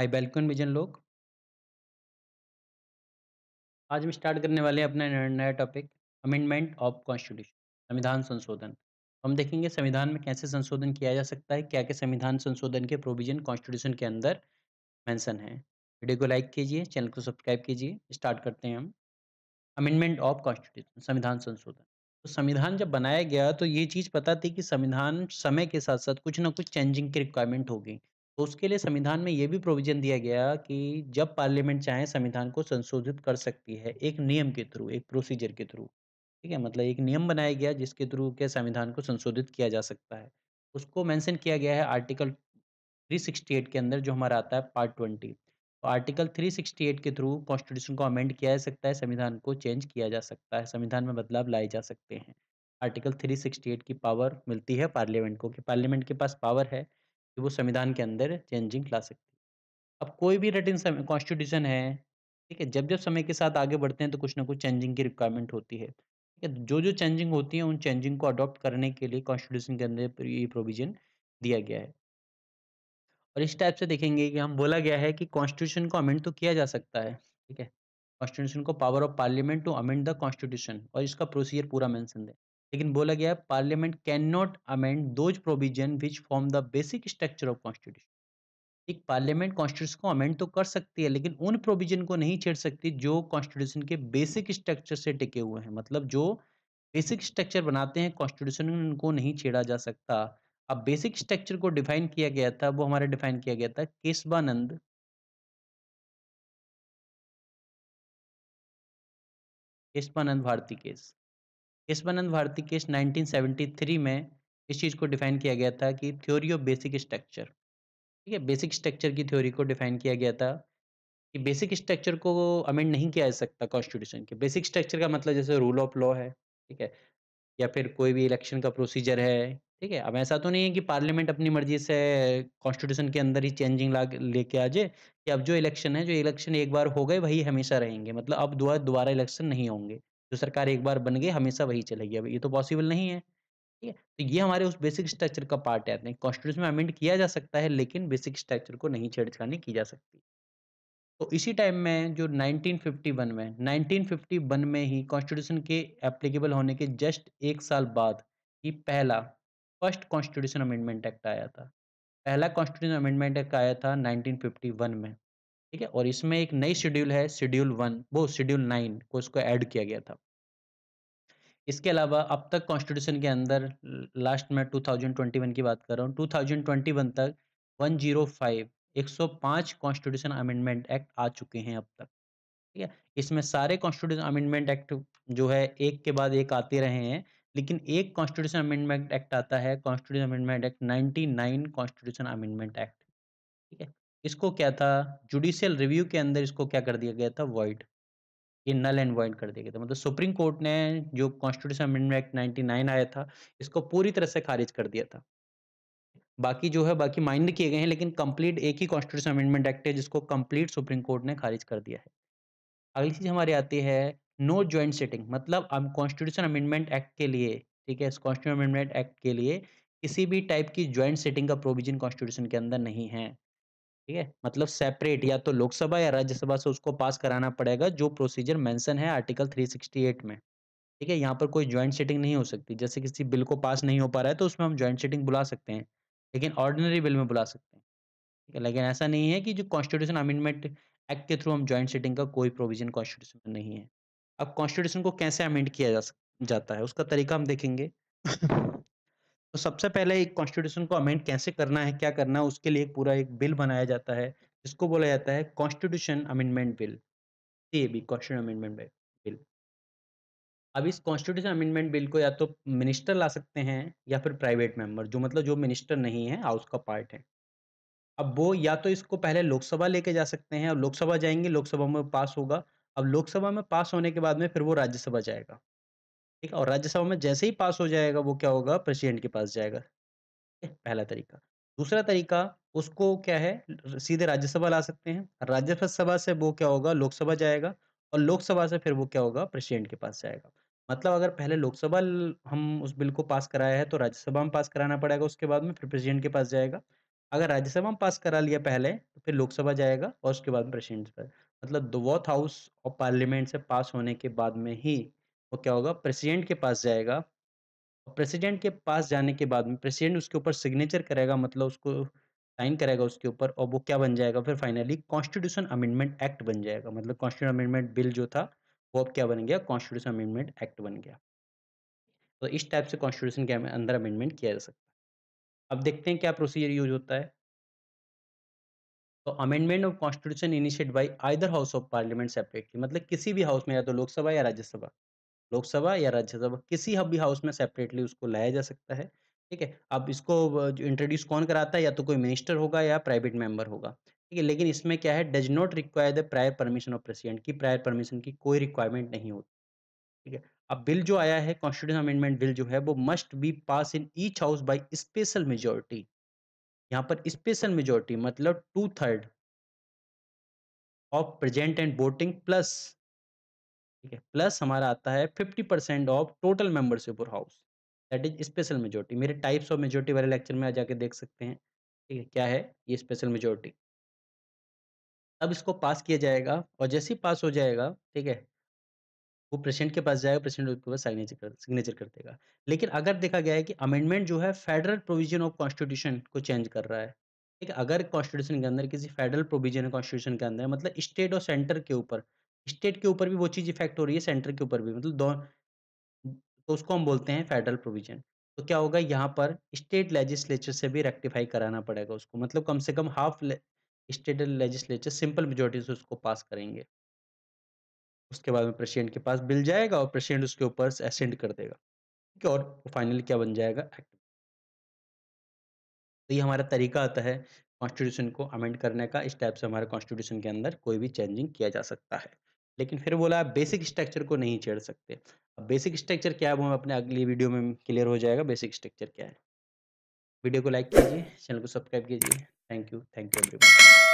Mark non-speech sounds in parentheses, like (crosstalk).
आई bell icon vision लोग आज हम स्टार्ट करने वाले हैं अपना नया टॉपिक अमेंडमेंट ऑफ कॉन्स्टिट्यूशन संविधान संशोधन हम देखेंगे संविधान में कैसे संशोधन किया जा सकता है क्या क्या संविधान संशोधन के प्रोविजन कॉन्स्टिट्यूशन के अंदर मेंशन है वीडियो को लाइक कीजिए चैनल को सब्सक्राइब कीजिए स्टार्ट करते हैं हम अमेंडमेंट ऑफ कॉन्स्टिट्यूशन संविधान संशोधन तो संविधान जब बनाया गया तो ये चीज़ पता थी कि संविधान समय के साथ साथ कुछ ना कुछ चेंजिंग की रिक्वायरमेंट होगी तो उसके लिए संविधान में ये भी प्रोविजन दिया गया कि जब पार्लियामेंट चाहे संविधान को संशोधित कर सकती है एक नियम के थ्रू एक प्रोसीजर के थ्रू ठीक है मतलब एक नियम बनाया गया जिसके थ्रू के संविधान को संशोधित किया जा सकता है उसको मेंशन किया गया है आर्टिकल 368 के अंदर जो हमारा आता है पार्ट ट्वेंटी तो आर्टिकल 368 के थ्रू कॉन्स्टिट्यूशन को अमेंड किया जा सकता है संविधान को चेंज किया जा सकता है संविधान में बदलाव लाए जा सकते हैं आर्टिकल 368 की पावर मिलती है पार्लियामेंट को कि पार्लियामेंट के पास पावर है कि वो संविधान के अंदर चेंजिंग ला सकती है अब कोई भी रिटिन कॉन्स्टिट्यूशन है ठीक है जब जब समय के साथ आगे बढ़ते हैं तो कुछ ना कुछ चेंजिंग की रिक्वायरमेंट होती है ठीक है जो तो जो चेंजिंग होती है उन चेंजिंग को अडॉप्ट करने के लिए कॉन्स्टिट्यूशन के अंदर ये प्रोविजन दिया गया है और इस टाइप से देखेंगे कि हम बोला गया है कि कॉन्स्टिट्यूशन को अमेंड तो किया जा सकता है ठीक है कॉन्स्टिट्यूशन को power of parliament to amend the constitution और इसका प्रोसीजर पूरा मैंसन है लेकिन बोला गया है parliament can not amend those provision which form the basic structure of constitution एक पार्लियामेंट कॉन्स्टिट्यूशन को अमेंड तो कर सकती है लेकिन उन प्रोविजन को नहीं छेड़ सकती जो कॉन्स्टिट्यूशन के बेसिक स्ट्रक्चर से टिके हुए हैं मतलब जो बेसिक स्ट्रक्चर बनाते हैं कॉन्स्टिट्यूशन उनको नहीं छेड़ा जा सकता अब बेसिक स्ट्रक्चर को डिफाइन किया गया था वो हमारा डिफाइन किया गया था केशवानंद केशवानंद भारती केस केशवानंद भारती के 1973 में इस चीज़ को डिफाइन किया गया था कि थ्योरी ऑफ बेसिक स्ट्रक्चर ठीक है बेसिक स्ट्रक्चर की थ्योरी को डिफाइन किया गया था कि बेसिक स्ट्रक्चर को अमेंड नहीं किया जा सकता कॉन्स्टिट्यूशन के बेसिक स्ट्रक्चर का मतलब जैसे रूल ऑफ लॉ है ठीक है या फिर कोई भी इलेक्शन का प्रोसीजर है ठीक है अब ऐसा तो नहीं है कि पार्लियामेंट अपनी मर्जी से कॉन्स्टिट्यूशन के अंदर ही चेंजिंग ला लेके आ जाए कि अब जो इलेक्शन है जो इलेक्शन एक बार हो गए वही हमेशा रहेंगे मतलब अब दोबारा इलेक्शन नहीं होंगे जो सरकार एक बार बन गई हमेशा वही चलेगी अब ये तो पॉसिबल नहीं है ठीक है तो ये हमारे उस बेसिक स्ट्रक्चर का पार्ट है अपने कॉन्स्टिट्यूशन में अमेंड किया जा सकता है लेकिन बेसिक स्ट्रक्चर को नहीं छेड़छाड़ी की जा सकती तो इसी टाइम में जो 1951 में 1951 में ही कॉन्स्टिट्यूशन के एप्लीकेबल होने के जस्ट एक साल बाद ही पहला फर्स्ट कॉन्स्टिट्यूशन अमेंडमेंट एक्ट आया था पहला कॉन्स्टिट्यूशन अमेंडमेंट एक्ट आया था 1951 में ठीक है और इसमें एक नई शेड्यूल है शेड्यूल वन वो शेड्यूल नाइन को इसको ऐड किया गया था इसके अलावा अब तक कॉन्स्टिट्यूशन के अंदर लास्ट में 2021 की बात कर रहा हूँ 2021 तक 105 105 कॉन्स्टिट्यूशन अमेंडमेंट एक्ट आ चुके हैं अब तक ठीक है इसमें सारे कॉन्स्टिट्यूशन अमेंडमेंट एक्ट जो है एक के बाद एक आते रहे हैं लेकिन एक कॉन्स्टिट्यूशन अमेंडमेंट एक्ट आता है constitution amendment act nine constitution amendment act ठीक है इसको क्या था जुडिशियल रिव्यू के अंदर इसको क्या कर दिया गया था वॉइड ये नल एंड वॉइड कर दिया गया था मतलब सुप्रीम कोर्ट ने जो कॉन्स्टिट्यूशन अमेंडमेंट एक्ट 99 आया था इसको पूरी तरह से खारिज कर दिया था बाकी जो है बाकी माइंड किए गए हैं लेकिन कंप्लीट एक ही कॉन्स्टिट्यूशन अमेंडमेंट एक्ट है जिसको कंप्लीट सुप्रीम कोर्ट ने खारिज कर दिया है अगली चीज़ हमारी आती है नो ज्वाइंट सिटिंग मतलब अब कॉन्स्टिट्यूशन अमेंडमेंट एक्ट के लिए ठीक है कॉन्स्टिट्यूशन अमेंडमेंट एक्ट के लिए किसी भी टाइप की ज्वाइंट सिटिंग का प्रोविजन कॉन्स्टिट्यूशन के अंदर नहीं है ठीक है मतलब सेपरेट या तो लोकसभा या राज्यसभा से उसको पास कराना पड़ेगा जो प्रोसीजर मेंशन है आर्टिकल 368 में ठीक है यहाँ पर कोई ज्वाइंट सेटिंग नहीं हो सकती जैसे किसी बिल को पास नहीं हो पा रहा है तो उसमें हम ज्वाइंट सेटिंग बुला सकते हैं लेकिन ऑर्डिनरी बिल में बुला सकते हैं ठीक है लेकिन ऐसा नहीं है कि जो कॉन्स्टिट्यूशन अमेंडमेंट एक्ट के थ्रू हम ज्वाइंट सेटिंग का कोई प्रोविजन कॉन्स्टिट्यूशन में नहीं है अब कॉन्स्टिट्यूशन को कैसे अमेंड किया जा जाता है उसका तरीका हम देखेंगे (laughs) तो सबसे पहले एक कॉन्स्टिट्यूशन को अमेंड कैसे करना है क्या करना है उसके लिए पूरा एक बिल बनाया जाता है जिसको बोला जाता है constitution amendment bill C A B constitution amendment bill अब इस कॉन्स्टिट्यूशन अमेंडमेंट बिल को या तो मिनिस्टर ला सकते हैं या फिर प्राइवेट मेंबर जो मतलब जो मिनिस्टर नहीं है हाउस का पार्ट है अब वो या तो इसको पहले लोकसभा लेके जा सकते हैं और लोकसभा जाएंगे लोकसभा में पास होगा अब लोकसभा में पास होने के बाद में फिर वो राज्यसभा जाएगा ठीक है और राज्यसभा में जैसे ही पास हो जाएगा वो क्या होगा प्रेसिडेंट के पास जाएगा पहला तरीका दूसरा तरीका उसको क्या है सीधे राज्यसभा ला सकते हैं राज्यसभा से वो क्या होगा लोकसभा जाएगा और लोकसभा से फिर वो क्या होगा प्रेसिडेंट के पास जाएगा मतलब अगर पहले लोकसभा हम उस बिल को पास कराया है तो राज्यसभा में पास कराना पड़ेगा उसके बाद में फिर प्रेसिडेंट के पास जाएगा अगर राज्यसभा में पास करा लिया पहले तो फिर लोकसभा जाएगा और उसके बाद में प्रेसिडेंट मतलब दो वॉथ हाउस ऑफ पार्लियामेंट से पास होने के बाद में ही वो क्या होगा प्रेसिडेंट के पास जाएगा और प्रेसिडेंट के पास जाने के बाद में प्रेसिडेंट उसके ऊपर सिग्नेचर करेगा मतलब उसको साइन करेगा उसके ऊपर और वो क्या बन जाएगा फिर फाइनली कॉन्स्टिट्यूशन अमेंडमेंट एक्ट बन जाएगा मतलब कॉन्स्टिट्यूशन अमेंडमेंट बिल जो था वो अब क्या बन गया कॉन्स्टिट्यूशन अमेंडमेंट एक्ट बन गया तो इस टाइप से कॉन्स्टिट्यूशन के अंदर अमेंडमेंट किया जा सकता है अब देखते हैं क्या प्रोसीजर यूज होता है तो amendment of constitution initiate by either house of parliament separately मतलब किसी भी हाउस में या तो लोकसभा या राज्यसभा लोकसभा या राज्यसभा किसी भी हाउस में सेपरेटली उसको लाया जा सकता है ठीक है अब इसको जो इंट्रोड्यूस कौन कराता है या तो कोई मिनिस्टर होगा या प्राइवेट मेंबर होगा ठीक है लेकिन इसमें क्या है does not require the prior permission of president की प्रायर परमिशन की कोई रिक्वायरमेंट नहीं होती ठीक है अब बिल जो आया है कॉन्स्टिट्यूशन अमेंडमेंट बिल जो है वो must be pass in each house by special majority यहाँ पर स्पेशल मेजोरिटी मतलब two third of present and voting plus ठीक है प्लस हमारा आता है fifty percent of total membership और house that is special majority मेरे टाइप्स ऑफ मेजोरिटी वाले लेक्चर में आ जाके देख सकते हैं ठीक है क्या है ये स्पेशल मेजोरिटी अब इसको पास किया जाएगा और जैसे ही पास हो जाएगा ठीक है वो प्रेसिडेंट के पास जाएगा प्रेसिडेंट उसके पास साइनेचर कर सिग्नेचर कर देगा लेकिन अगर देखा गया है कि अमेंडमेंट जो है फेडरल प्रोविजन ऑफ कॉन्स्टिट्यूशन को चेंज कर रहा है ठीक है अगर कॉन्स्टिट्यूशन के अंदर किसी फेडरल प्रोविजन कॉन्स्टिट्यूशन के अंदर मतलब स्टेट और सेंटर के ऊपर स्टेट के ऊपर भी वो चीज़ इफेक्ट हो रही है सेंटर के ऊपर भी मतलब दो तो उसको हम बोलते हैं फेडरल प्रोविजन तो क्या होगा यहाँ पर स्टेट लेजिस्लेचर से भी रेक्टिफाई कराना पड़ेगा उसको मतलब कम से कम half state legislature simple majority से उसको पास करेंगे उसके बाद में प्रेसिडेंट के पास बिल जाएगा और प्रेसिडेंट उसके ऊपर एसेंड कर देगा ठीक है और फाइनल क्या बन जाएगा एक्ट तो ये हमारा तरीका आता है कॉन्स्टिट्यूशन को अमेंड करने का इस टाइप से हमारे कॉन्स्टिट्यूशन के अंदर कोई भी चेंजिंग किया जा सकता है लेकिन फिर बोला आप बेसिक स्ट्रक्चर को नहीं छेड़ सकते अब बेसिक स्ट्रक्चर क्या है वो अपने अगली वीडियो में क्लियर हो जाएगा बेसिक स्ट्रक्चर क्या है वीडियो को लाइक कीजिए चैनल को सब्सक्राइब कीजिए thank you thank you everyone